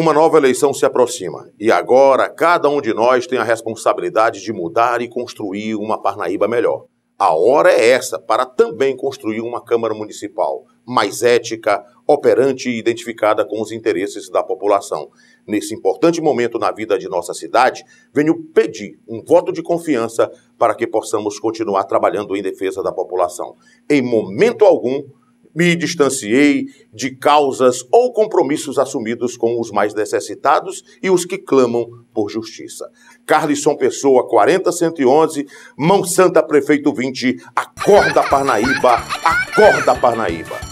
Uma nova eleição se aproxima e agora cada um de nós tem a responsabilidade de mudar e construir uma Parnaíba melhor. A hora é essa para também construir uma Câmara Municipal mais ética, operante e identificada com os interesses da população. Nesse importante momento na vida de nossa cidade, venho pedir um voto de confiança para que possamos continuar trabalhando em defesa da população. Em momento algum, me distanciei de causas ou compromissos assumidos com os mais necessitados e os que clamam por justiça. Carlisson Pessoa, 4011. Mão Santa, Prefeito 20, acorda Parnaíba, acorda Parnaíba.